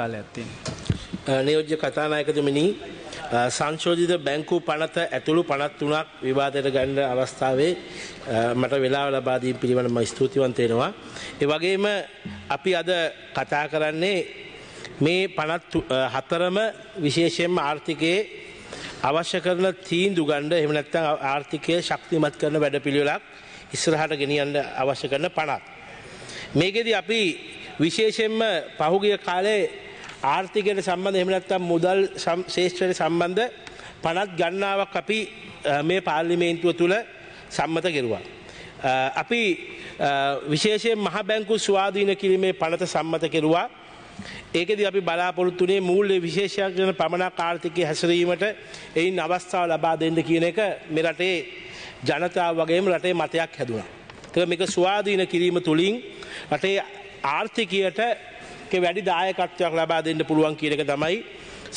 නියෝජ්‍ය කතානායකතුමනි සංශෝධිත බැංකු පනත ඇතුළු පනත් වනක් විවාදයට ගණ්ඩ අවස්ථාවේ මට වෙලා ලබාදීම් පිළිවනම ස්තුතිවන්තයෙනවා. එවගේම අපි අද කතා කරන්නේ මේ පනත් හතරම විශේෂයෙන්ම ආර්ථිකයේ අවශ්‍ය කරන තීන්දු ගණ්ඩ එමනැත්තං ආර්ථිකය ශක්තිමත් කරන වැඩ පිළිවෙලක් ඉස්සරහට ගෙනියන්න අවශ්‍ය කරන පනත්. මේකෙද අපි විශේෂෙන්ම පහුගිය කාලේ ආර්ථිකයට සම්බන්ධ එහෙම නැත්නම් මුදල් ශේෂ්ත්‍රයට සම්බන්ධ 50 ගණනාවක් අපි මේ පාර්ලිමේන්තුව තුල සම්මත කෙරුවා. අපි විශේෂයෙන් මහ බැංකු ස්වාධීන කිරීමේ පනත සම්මත කෙරුවා. ඒකෙදී අපි බලාපොරොත්තුනේ මූල්‍ය විශේෂඥ පමණක් ආර්ථිකය හැසිරීමට එයින් අවස්ථාව ලබා දෙන්න කියන එක මේ රටේ ජනතාව වගේම රටේ මතයක් හැදුණා. ඒක මේක ස්වාධීන කිරීම තුලින් රටේ ආර්ථිකයට ඒක වැඩි දායකත්වයක් ලබා දෙන්න පුළුවන් කියන එක තමයි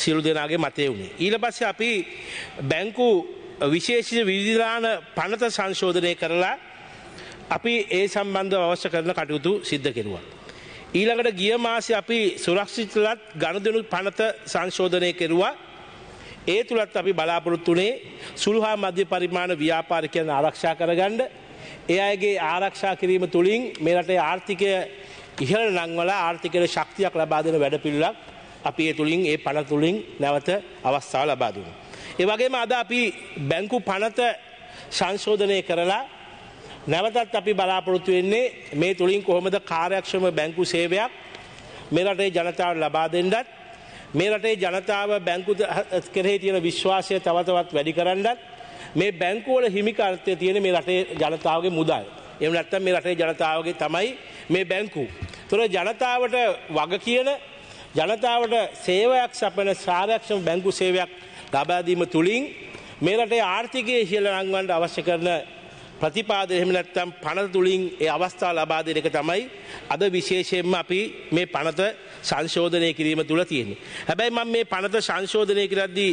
සියලු දෙනාගේ මතය වුණේ. ඊට පස්සේ අපි බැංකු විශේෂිත විධිදාන පනත සංශෝධනය කරලා අපි ඒ සම්බන්ධව අවශ්‍ය කරන කටයුතු සිද්ධ කෙරුවා. ඊළඟට ගිය මාසේ අපි සුරක්ෂිතලත් ගණදෙනු පනත සංශෝධනය කෙරුවා. ඒ තුළත් අපි බලාපොරොත්තු වුණේ සුළු හා මධ්‍ය පරිමාණ ව්‍යාපාරිකයන් ආරක්ෂා කරගන්න. ඒ අයගේ ආරක්ෂා කිරීම තුළින් මේ රටේ ආර්ථිකය ඉහළ නංවල ආර්ථිකයට ශක්තියක් ලබාදන වැඩපිල්ලක් අපි ඒ තුළින් ඒ පණ තුළින් නැවත අවස්ථාව ලබා දුන්න. ඒවගේම අද අපි බැංකු පනත සංශෝධනය කරලා නැවතත් අපි බලාපොරොත්තු වෙන්නේ මේ තුළින් කොහොමද කාර්යක්ෂම බැංකු සේවයක් මේ රටේ ජනතාව ලබා දෙන්නත් මේ රටේ ජනතාව බැංකු කෙරෙහි තියෙන විශ්වාසය තවතවත් වැඩි කරන්නත් මේ බැංකුවල හිමිකාර්තය තියෙන මේ රටේ ජනතාවගේ මුදල්. එම නැත්තම් මේ රටේ ජනතාවගේ තමයි මේ බැංකු. තොර ජනතාවට වග කියන ජනතාවට සේවයක් සපන සාරක්ෂම බැංකු සේවයක් ලබාදීම තුළින් මේ රටේ ආර්ථිකය ඉහළ රංවන්ට අවශ්‍ය කරන ප්‍රතිපාද එහෙම නැත්නම් පනත තුලින් ඒ අවස්ථාව ලබා දෙන එක තමයි අද විශේෂයෙන්ම අපි මේ පනත සංශෝධනය කිරීම තුල තියෙන්නේ. හැබැයි මම මේ පනත සංශෝධනය කරද්දී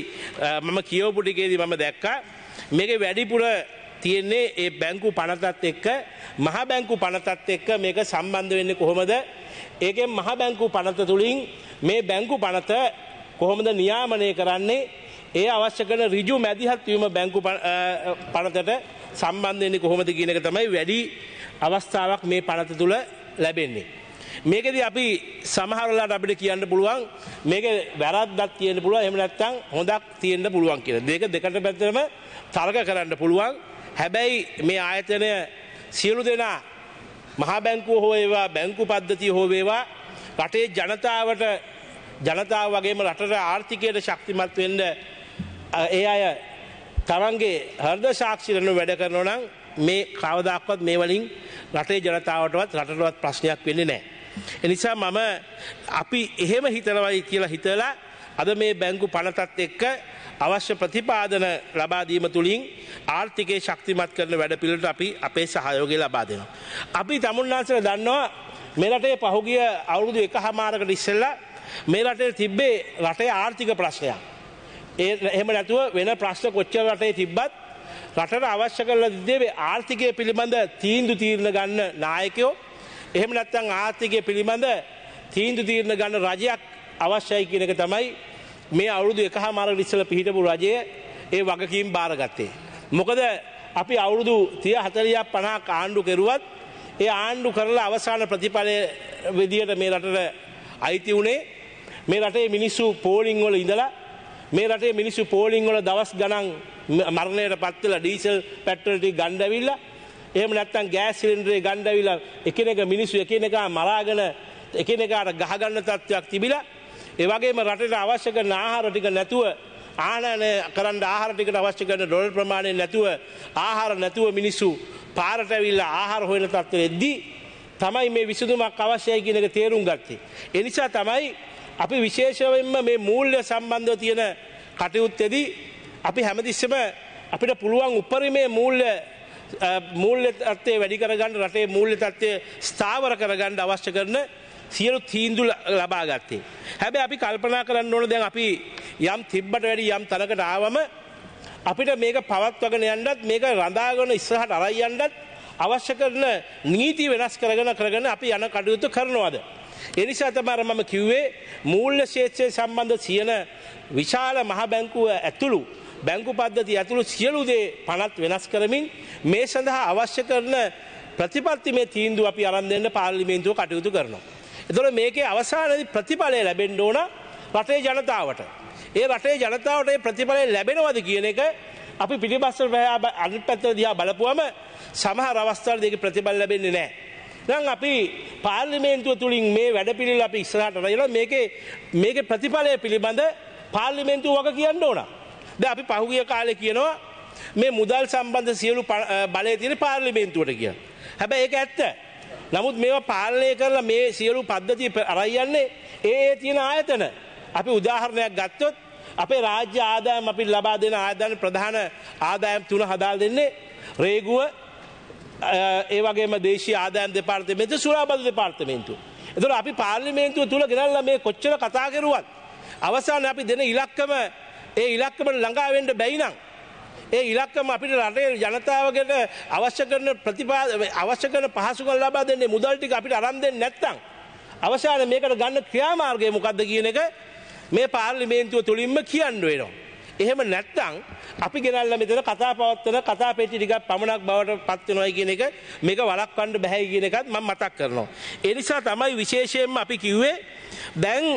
මම කියවපු ටිකේදී මම දැක්කා මේකේ වැඩිපුර තියෙන්නේ ඒ බැංකු පනතත් එක්ක මහ බැංකු පනතත් එක්ක මේක සම්බන්ධ වෙන්නේ කොහොමද? ඒකෙන් මහ බැංකු පනත තුලින් මේ බැංකු පනත කොහොමද නියාමනය කරන්නේ? ඒ අවශ්‍ය කරන ඍජු මැදිහත් වීම බැංකු පනතට සම්බන්ධ වෙන්නේ කොහොමද කියන එක තමයි වැඩි අවස්ථාවක් මේ පනත තුල ලැබෙන්නේ. මේකෙදී අපි සමහරලාට අපිට කියන්න පුළුවන් මේක වැරද්දක් තියෙන්න පුළුවන් එහෙම නැත්නම් හොඳක් තියෙන්න පුළුවන් කියලා. දෙක දෙකට පැත්තටම තර්ක කරන්න පුළුවන්. හැබැයි මේ ආයතනය සියලු දෙනා මහා බැංකුව හෝ ඒවා බැංකු පද්ධතිය හෝ වේවා රටේ ජනතාවට ජනතාව වගේම රටට ආර්ථිකයට ශක්තිමත් වෙන්න ඒ අය තමන්ගේ හර්ද සාක්ෂිරන වැඩ කරනවා නම් මේ කවදාක්වත් මේ වලින් රටේ ජනතාවටවත් රටටවත් ප්‍රශ්නයක් වෙන්නේ නැහැ. එනිසා මම අපි එහෙම හිතනවයි කියලා හිතලා අද මේ බැංකු පනතත් එක්ක අවශ්‍ය ප්‍රතිපාදන ලබාදීම තුළින් ආර්ථිකය ශක්තිමත් කරන වැඩපිළට අපි අපේ සහයෝගය ලබා දෙනවා. අපි තමුන්නාන්සර දන්නවා මෙරටේ පහුගිය අවුරුදු එක හමාරකට ඉස්සෙල්ලා මේ රටේ තිබ්බේ රටේ ආර්ථික ප්‍රශ්නයක්. ඒ එහෙම නැතුව වෙන ප්‍රශ්න කොච්චර රටේ තිබ්බත් රටට අවශ්‍ය කරලා දෙදේ ආර්ථිකය පිළිබඳ තීන්දු තීරණ ගන්න නායකයෝ එහෙම නැත්නම් ආර්ථිකය පිළිබඳ තීන්දු තීරණ ගන්න රජයක් අවශ්‍යයි කියන එක තමයි මේ අවුරුදු එක මාරක ඉස්සල පිහිටපු රජය ඒ වගකීම් බාරගත්තේ. මොකද අපි අවුරුදු තිය හතලයක් පනා ආණ්ඩු කෙරුවත් ඒ ආණ්ඩු කරලා අවසාන ප්‍රතිඵලය විදිහට මේ රටට අයිති වුණේ මේ රටේ මිනිස්සු පෝලිං වල ඉඳලා මේ රටේ මිනිස්සු පෝලිං වල දවස් ගණන් මරණයට පත් වෙලා ඩීසල් පෙට්‍රල් ටික ගණ්ඩවිලා එහෙම නැත්නම් ගෑස් සිලින්ඩරේ ගණ්ඩවිලා එකිනෙක මිනිස්සු එකිනෙකා මරාගෙන එකිනෙකාට ගහගන්න තත්ත්වයක් තිබිලා ඒවගේම රටට අවශ්‍ය කරන ආහාර ටික නැතුව ආනන කරන්න ආහාරටිකට අවශ්‍ය කරන ඩොල් ප්‍රමාණය නැතුව ආහාර නැතුව මිනිස්සු පාරටැවිල්ල ආහාර හොයන තත්වර එද්දී තමයි මේ විසඳුමක් අවශ්‍යය කියනක තේරුම් ගත්තේ. එනිසා තමයි අපි විශේෂයෙන්ම මේ මූල්්‍ය සම්බන්ධව තියෙන කටයුත්තෙදී අපි හැමදිස්සම අපිට පුළුවන් උපරිමේ මූල්්‍ය මූල්්‍ය තත්වේ වැඩි කරගන්න රටේ මූල්්‍ය තත්වය ස්ථාවර කරගන්න අවශ්‍ය කරන සියලු තීන්දු ලබා ගත්තේ. හැබැ අපි කල්පනා කරන්න ඕන දැන් අපි යම් තිබ්බට වැඩි යම් තනකට ආවම අපිට මේක පවත්වගෙන යන්නත් මේක රඳාගෙන ඉස්සරහට අරයි යන්නත් අවශ්‍ය කරන නීති වෙනස් කරගෙන කරගෙන අපි යන කටයුතු කරනවාද. එනිසා තමයි මම කිව්වේ මූල්‍ය ක්ෂේත්‍රය සම්බන්ධ සියන විශාල මහ බැංකුව ඇතුළු බැංකු පද්ධතිය ඇතුළු සියලු දේ පනත් වෙනස් කරමින් මේ සඳහා අවශ්‍ය කරන ප්‍රතිපත්ති මේ තීන්දුව අපි අරන් දෙන්න පාර්ලිමේන්තුව කටයුතු කරනවා. එතොට මේකේ අවසානදි ප්‍රතිඵලය ලැබෙන්ඩ ඕන රටේ ජනතාවට. ඒ රටේ ජනතාවට ප්‍රතිඵලය ලැබෙනවද කියන එක අපි පිටිබස්සර පහ අනි පැත්තර දිහා බලපුුවම සමහ රවස්ථාල දෙක ප්‍රතිබල ලැබෙන්නේ නෑ. දං අපි පාර්ලිමේන්තුව තුළින් මේ වැඩ පිළිල් අපි ඉස්සරහට රයිල මේක මේක ප්‍රතිඵලය පිළිබඳ පාර්ලිමේන්තුව වග කියන්න ඕන. ද අපි පහුගිය කාලෙ කියනවා මේ මුදල් සම්බන්ධ සියලු බලය තියෙන පාර්ලිමේන්තුවට කිය. හැබැ ඒ ඇත්ත. නමුත් මේවා පාලනය කරලා මේ සියලු පද්ධති අරයියන්නේ ඒ තියෙන ආයතන. අපි උදාහරණයක් ගත්තොත් අපේ රාජ්‍ය ආදායම් අපි ලබා දෙන ආදායම් ප්‍රධාන ආදායම් තුන හදාලා දෙන්නේ රේගුව ඒ වගේම දේශීය ආදායම් දෙපාර්තමේන්තුව සුරාබද දෙපාර්තමේන්තුව. එතකොට අපි පාර්ලිමේන්තුව තුල ගෙනල්ලා මේ කොච්චර කතා කරුවත් අවසානයේ අපි දෙන ඉලක්කම ඒ ඉලක්කමට ළඟා වෙන්න බැයි නම් ඒ ඉලක්කම අපිට රටේ ජනතාවකට අවශ්‍ය කරන ප්‍රතිපා අවශ්‍ය කරන පහසුකම් ලබා දෙන්නේ මුදල් ටික අපිට අරන් දෙන්නේ නැත්නම් අවසානයේ මේකට ගන්න ක්‍රියාමාර්ගය මොකක්ද කියන එක මේ පාර්ලිමේන්තුව තුලින්ම කියන්න වෙනවා. එහෙම නැත්නම් අපි ගෙනල්ලා මෙතන කතා පවත්වන කතා පෙට්ටි ටිකක් පමණක් බවට පත් වෙනවා කියන එක මේක වළක්වන්න බෑයි කියන එකත් මම මතක් කරනවා. ඒ නිසා තමයි විශේෂයෙන්ම අපි කිව්වේ දැන්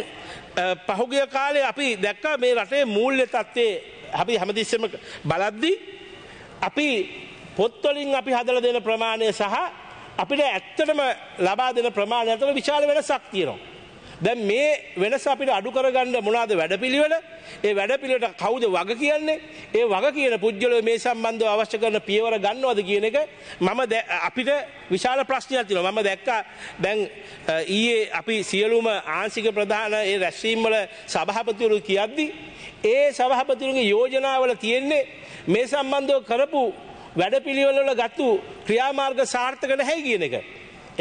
පහුගිය කාලේ අපි දැක්කා මේ රටේ මූල්‍ය තත්ත්වයේ අපි හැමතිස්සෙම බලද්දි අපි පොත්වලින් අපි හදලා දෙන ප්‍රමාණය සහ අපිට ඇත්තටම ලබා දෙන ප්‍රමාණය අතර විශාල වෙනසක් තියෙනවා. දැ මේ වෙනස අපිට අඩු කරගන්න මොනාද වැඩපිළිවෙල ඒ වැඩපිළිවට කවුද වග කියන්නේ ඒ වග කියන පුද්ගලය මේ සම්බන්ධ අවශ්‍ය කරන පියවර ගන්නවද කියන එක මම අපිට විශාල ප්‍රශ්නයක් තින මම දැක්කා දැන් ඊයේ අපි සියලුම ආංසික ප්‍රධාන ඒ රැස්වීම්වල සභහපතිවරු කියද්දි. ඒ සභහපතිරුගේ යෝජනාවල තියෙන්නේ මේ සම්බන්ධව කරපු වැඩපිළිවෙලල ගත්තු ක්‍රියාමාර්ග සාර්ථක නැහැ කියන එක.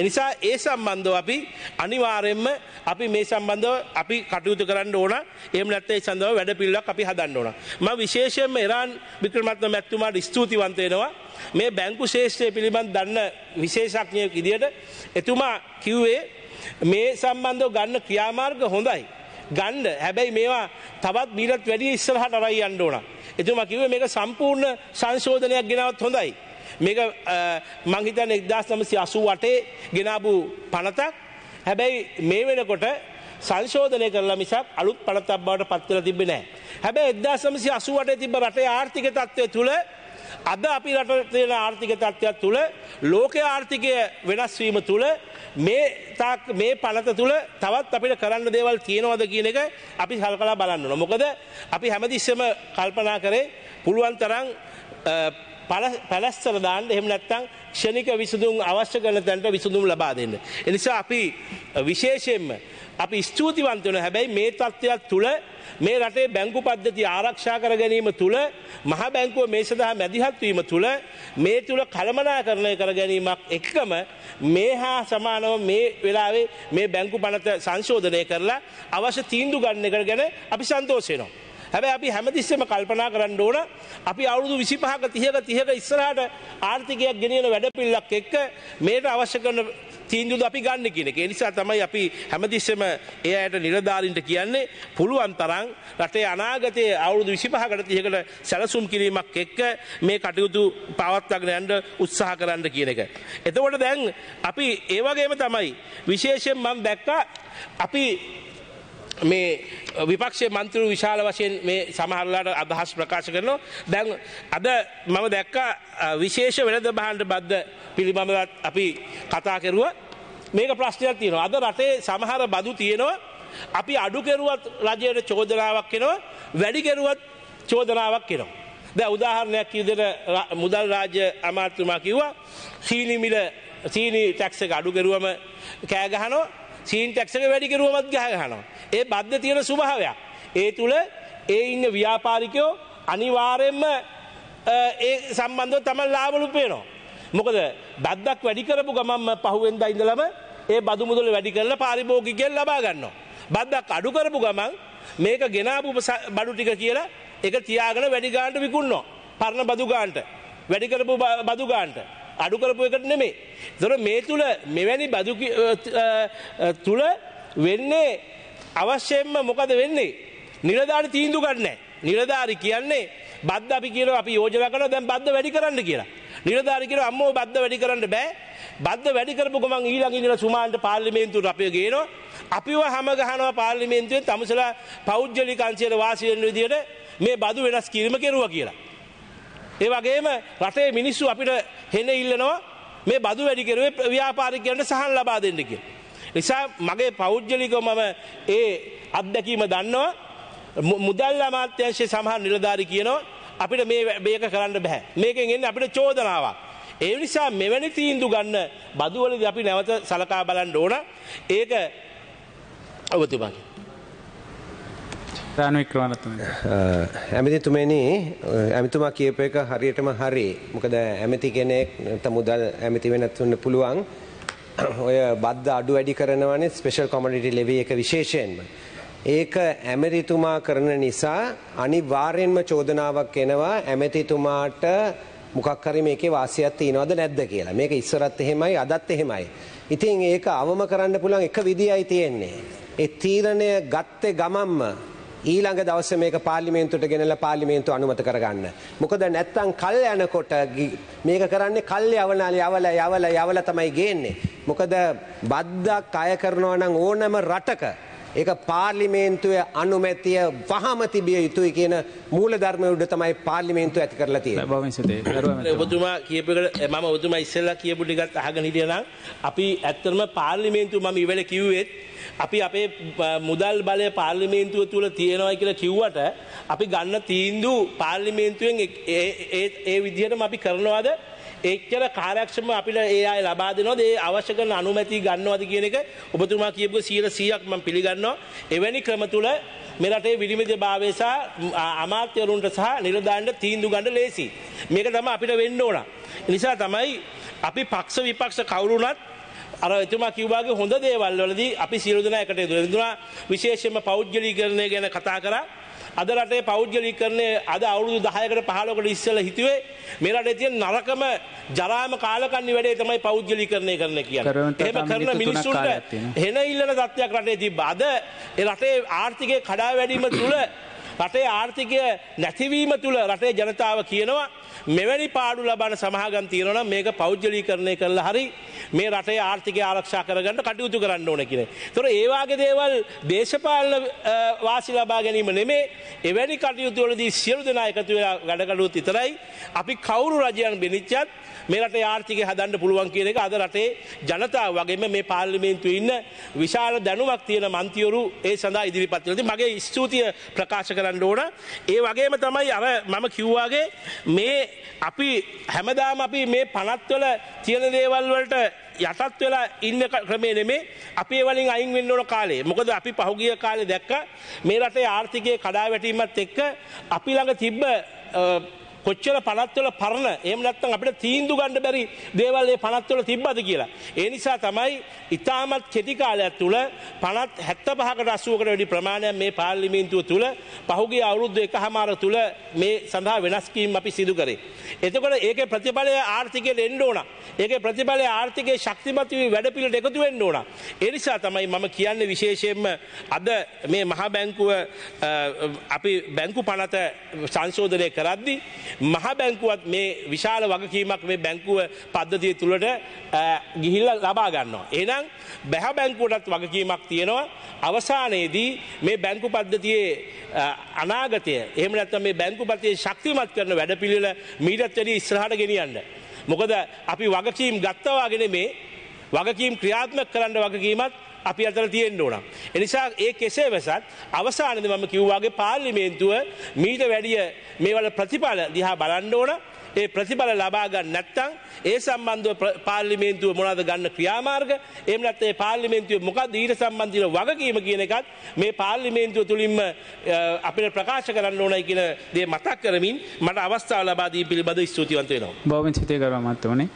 එනිසා ඒ සම්බන්ධව අපි අනිවාර්යෙන්ම අපි මේ සම්බන්ධව අපි කටයුතු කරන්න ඕන. එහෙම නැත්නම් ඒ සඳහා වැඩපිළිවෙලක් අපි හදන්න ඕන. මම විශේෂයෙන්ම ඉරාන් වික්‍රමරත්න මැතිතුමාට ස්තුතිවන්ත වෙනවා. මේ බැංකු ශේෂ්ත්‍රය පිළිබඳ දන්න විශේෂඥයෙක් විදියට එතුමා කිව්වේ මේ සම්බන්ධව ගන්න ක්‍රියාමාර්ග හොඳයි. ගන්න හැබැයි මේවා තවත් මීටත් වැඩිය ඉස්සරහට අරයි යන්න ඕන. එතුමා කිව්වේ මේක සම්පූර්ණ සංශෝධනයක් ගෙනවත් හොඳයි. මේක මංහිතන එක්දස් නමසි අසු වටේ ගෙනාපු පනතක් හැබැයි මේ වෙනකොට සංශෝධනය කරලා මිසක් අලුත් පනතක් බවට පත්වල තිබෙ නෑ. හැබැයි එක්දා සමසි අසුවට තිබ රටේ ආර්ථික තත්වය තුළ අද අපි රට තියෙන ආර්ථික තත්ත්වයක් තුළ ලෝක ආර්ථිකය වෙනස්වීම තුළ මේ තාක් මේ පනත තුළ තවත් අපිට කරන්න දේවල් තියෙනවද කියන එක අපි සල්කලා බලන්න ඕන. මොකද අපි හැමතිස්සෙම කල්පනා කරේ පුළුවන් තරම් පැලැස්සර දාන්න එහෙම නැත්නම් ක්ෂණික විසඳුම් අවශ්‍ය කරන තැනට විසඳුම් ලබා දෙන්න. ඒ නිසා අපි විශේෂයෙන්ම අපි ස්තුතිවන්ත වෙනවා. හැබැයි මේ තත්ත්වයක් තුළ මේ රටේ බැංකු පද්ධතිය ආරක්ෂා කර ගැනීම තුළ මහ බැංකුව මේ සඳහා මැදිහත් වීම තුළ මේ තුළ කළමනාකරණය කර ගැනීමක් එකම මේ හා සමානව මේ වෙලාවේ මේ බැංකු පනත සංශෝධනය කරලා අවශ්‍ය තීන්දුව ගන්න එක ගැන අපි සන්තෝෂ වෙනවා. හැබැ අපි හැමතිස්සම කල්පනා කරන්න ඕන අපි අවුරුදු විසිපහක තිහක තිහක ඉස්සරහට ආර්ථිකයක් ගෙනියන වැඩපිල්ලක් එක්ක මේට අවශ්‍ය කරන තීන්දුද අපි ගන්න කියන එක නිසා තමයි අපි හැමතිස්සම ඒ අයට නිලධාරින්ට කියන්නේ පුළුවන් තරම් රටේ අනාගතයේ අවුරුදු 25කට 30කට සැලසුම් කිරීමක් එක්ක මේ කටයුතු පවත්වාගෙන යන්න උත්සාහ කරන්න කියන එක. එතකොට දැන් අපි ඒ වගේම තමයි විශේෂයෙන් මම දැක්කා අපි මේ විපක්ෂයේ මන්ත්‍රීවරු විශාල වශයෙන් මේ සමහරලාට අදහස් ප්‍රකාශ කරනවා. දැන් අද මම දැක්කා විශේෂ වෙළඳ බහන්ඩ බද්ද පිළිබඳව අපි කතා කරුවා. මේක ප්‍රශ්නයක් තියෙනවා. අද රටේ සමහර බදු තියෙනවා. අපි අඩු කෙරුවත් රජයට චෝදනාවක් එනවා. වැඩි කෙරුවත් චෝදනාවක් එනවා. දැන් උදාහරණයක් විදිහට මුදල් රාජ්‍ය අමාත්‍යතුමා කිව්වා සීනි මිල සීනි ටැක්ස් එක අඩු කරුවම කෑ ගහනවා. සීන් ටැක්ස් එක වැඩි කරුවමත් ගහ ගන්නවා. ඒ බද්ධ තියෙන ස්වභාවයක්. ඒ තුල ඒ ඉන්න ව්‍යාපාරිකයෝ අනිවාර්යයෙන්ම ඒ සම්බන්ධව තමයි ලාභ ලුපේනවා. මොකද බද්දක් වැඩි කරපු ගමන්ම පහුවෙන්දා ඉඳලම ඒ බදු මුදල වැඩි කරලා පාරිභෝගිකයෙන් ලබා ගන්නවා. බද්දක් අඩු කරපු ගමන් මේක ගෙනාපු බඩු ටික කියලා ඒක තියාගෙන වැඩි ගානට විකුණනවා. පරණ බදු ගානට වැඩි කරපු බදු ගානට අඩු කරපු එකට නෙමේ. දොර මේ තුළ මෙවැනි බදු තුළ වෙන්නේ අවශ්‍යයෙන්ම මොකද වෙන්නේ. නිලධාරි තීන්දු ගන්නෑ. නිලධාරි කියන්නේ බද්ධ අපි කියලා අපි යෝජනා කරනවා දැන් බද්ධ වැඩි කරන්න කියලා. නිලධාරි කියලා අම්මෝ බද්ධ වැඩි කරන්න බෑ. බද්ධ වැඩි කරපු ගමන් ඊළඟ ඉඳලා සුමාන්ට පාර්ලිමේන්තුවට අපි ගේනවා. අපිව හැම ගහනවා පාර්ලිමේන්තුවෙන් තමසලා පෞද්ගලික අංශයේ වාසි වෙන විදියට මේ බදු වෙනස් කිරීම කෙරුවා කියලා. ඒ වගේම රටේ මිනිස්සු අපිට හෙන ඉල්ලනවා මේ බදු වැඩි කෙරුවේ ව්‍යාපාරිකයන්ට සහන් ලබා දෙන්න කියලා. නිසා මගේ පෞද්ගලිකව මම ඒ අත්දැකීම දන්නවා. මුදල් අමාත්‍යාංශයේ සමහර නිලධාරි කියනවා අපිට මේ මේක කරන්න බෑ. මේකෙන් එන්නේ අපිට චෝදනාවක්. ඒ නිසා මෙවැනි තීන්දුව ගන්න බදු වලදී අපි නැවත සලකා බලන්න ඕන. ඒක ඔබතුමාගේ රාණු වික්‍රමරත්න ඇමතිතුමනි ඇමතුමා කියප එක හරියටම හරි මොකද ඇමති කෙනෙක් තමුදල් ඇමති වෙනත්වන්න පුළුවන් ඔය බද්ධ අඩු වැඩි කරනවනේ ස්පේෂල් කොමඩිටි ලෙවී එක විශේෂයෙන්ම ඒක ඇමතිතුමා කරන නිසා අනිවාර්යෙන්ම චෝදනාවක් එනවා ඇමතිතුමාට මොකක් හරි මේකේ වාසියක් තියනවද නැද්ද කියලා. මේක ඉස්සරත් එහෙමයි අදත් එහෙමයි. ඉතින් ඒක අවම කරන්න පුළුවන් එක විදියයි තියෙන්නේ. ඒ තීරණය ගත්තේ ගමම්ම ඊළඟ දවස මේක පාර්ලිමේන්තුට ගෙනල පාර්ලිමේන්තු අනුමත කරගන්න. මොකද නැත්තං කල් යනකොට මේක කරන්නේ කල් යවනල යවල යවල යවල තමයි ගේන්නේ. මොකද බද්දක් අය කරනවා නම් ඕනම රටක. ඒ පාර්ලිමේන්තුවය අනුමැතිය වහම තිබිය යුතුයි කියන මූල ධර්මය උඩ තමයි පාර්ලිමේන්තු ඇති කරලා තියෙන ඔබතුමා කියපකට මම ඔතුම ඉස්සල්ලා කියපුටිගත් අහග නිටියනම් අපි ඇත්තරම පාර්ලිමේන්තු මම ඉවල කිව්වෙත්. අපි අපේ මුදල් බලය පාර්ලිමේන්තුව තුළ තියෙනවා කියලා කිව්වට අපි ගන්න තීන්දු පාර්ලිමේන්තුවෙන් ඒ විදිහටම අපි කරනවාද එච්චර කාරක්ෂම අපිට ඒ අය ලබා දෙනවද ඒ අවශ්‍ය කරන අනුමැති ගන්නවද කියන එක ඔබතුමා කියපු 100ක් මම පිළිගන්නවා එවැනි ක්‍රම තුල මේ රටේ විනිවිදභාවය සහ අමාත්‍යවරුන්ට සහ නිලධාරීන්ට තීන්දුව ගන්න ලේසි මේක තමයි අපිට වෙන්න ඕන නිසා තමයි අපි පක්ෂ විපක්ෂ කවුරුණත් අර එතුමා කිව්වාගේ හොඳ දේවල් වලදී අපි සියලු දෙනා එකට යුතුයි. එතුමා විශේෂයෙන්ම පෞද්ගලීකරණය ගැන කතා කරා. අද රටේ පෞද්ගලීකරණය අද අවුරුදු 10කට 15කට ඉස්සෙල්ලා හිතුවේ මේ රටේ තියෙන නරකම ජරාම කාලකන්ණි වැඩේ තමයි පෞද්ගලීකරණය කරන්න කියන්නේ. එහෙම කරන මිනිස්සුන්ට හෙන ඉල්ලන තත්ත්වයක් රටේ තිබ්බා. අද රටේ ආර්ථිකය කඩා වැඩිම තුල රටේ ආර්ථිකය නැතිවීම තුළ රටේ ජනතාව කියනවා මෙවැනි පාඩු ලබන සමහගම් තියෙනවා මේක පෞද්ගලීකරණය කරලා හරි මේ රටේ ආර්ථිකය ආරක්ෂා කරගන්න කටයුතු කරන්න ඕන කියන. ඒතොර ඒ වාගේ දේවල් දේශපාලන වාසි ලබා ගැනීම නෙමේ. එවැනි කටයුතු වලදී සියලු දෙනා එකතු වෙලා වැඩ කළොත් විතරයි අපි කවුරු රජයන් බෙනිච්චත් මේ රටේ ආර්ථිකය හදන්න පුළුවන් කියන එක අද රටේ ජනතාව වගේම මේ පාර්ලිමේන්තුවේ ඉන්න විශාල දැනුමක් තියෙන මන්ත්‍රීවරු ඒ සඳහා ඉදිරිපත් වෙනවා. මගේ ස්තුතිය ප්‍රකාශ කරන්න කරන්න ඕන. ඒ වගේම තමයි අර මම කිව්වාගේ මේ අපි හැමදාම අපි මේ පනත්වල තියෙන දේවල් වලට යටත් වෙලා ඉන්න ක්‍රමේ නෙමේ අපේ වලින් අයින් වෙන්න ඕන කාලේ. මොකද අපි පහුගිය කාලේ දැක්ක මේ රටේ ආර්ථිකයේ කඩාවැටීමත් එක්ක අපි ළඟ තිබ්බ කොච්චර පනත්වල පරණ එහෙම නැත්නම් අපිට තීන්දු ගන්න බැරි දේවල් ඒ පනත්වල තිබ්බද කියලා. ඒ නිසා තමයි ඉතාමත් කෙටි කාලයක් තුල පනත් 75කට 80කට වැඩි ප්‍රමාණයක් මේ පාර්ලිමේන්තුව තුල පහුගිය අවුරුදු එකහමාර තුල මේ සඳහා වෙනස් කිරීම අපි සිදු කරේ. එතකොට ඒකේ ප්‍රතිඵලය ආර්ථිකයට එන්න ඕන. ඒකේ ප්‍රතිඵලය ආර්ථිකයේ ශක්තිමත් වී වැඩපිළිවෙලට එකතු වෙන්න ඕන. ඒ නිසා තමයි මම කියන්නේ විශේෂයෙන්ම අද මේ මහා බැංකුව අපි බැංකු පනත සංශෝධනය කරද්දී මහ බැංකුවත් මේ විශාල වගකීමක් මේ බැංකුව පද්ධතිය තුළට ගිහිල්ල ලබා ගන්නවා. එනම් බැහ බැංකුවටත් වගකීමක් තියෙනවා අවසානයේදී මේ බැංකු පද්ධතියේ අනාගතය එහම නැත්නම් මේ බැංකු පතියේ ශක්තිමත් කරන වැඩපිළිවෙල මීටත් වැඩි ඉස්සරහට ගෙනියන්න. මොකද අපි වගකීම් ගත්තවාගෙන මේ වගකීම් ක්‍රියාත්මක කරන්න වගකීමත් අපි අතර තියෙන්න්න ඕනම්. එනිසා ඒ කෙසේ වෙසත් අවසානද මම කිව්වාගේ පාර්ලිමේන්තුව මීට වැඩිය මේවල ප්‍රතිඵල දිහා බලන්න ඕන ඒ ප්‍රතිඵල ලබාගන්න නැත්තං ඒ සම්බන්ධව පාර්ලිමේන්තුව මොනද ගන්න ක්‍රියාමාර්ග එමනත් ඒ පාර්ලිමේන්තුව මොකක් දීර සම්බන්ධන වගකීම කියන එකත් මේ පාර්ලිමේන්තුව තුළින්ම අපිට ප්‍රකාශ කරන්න ඕනයි කියන දේ මතක් කරමින් මට අවස්ථාව ලබාදී පිළිබඳ ස්තුතිවන්තයනවා. බෝවින් සිතේ කරමත් ඕනේ.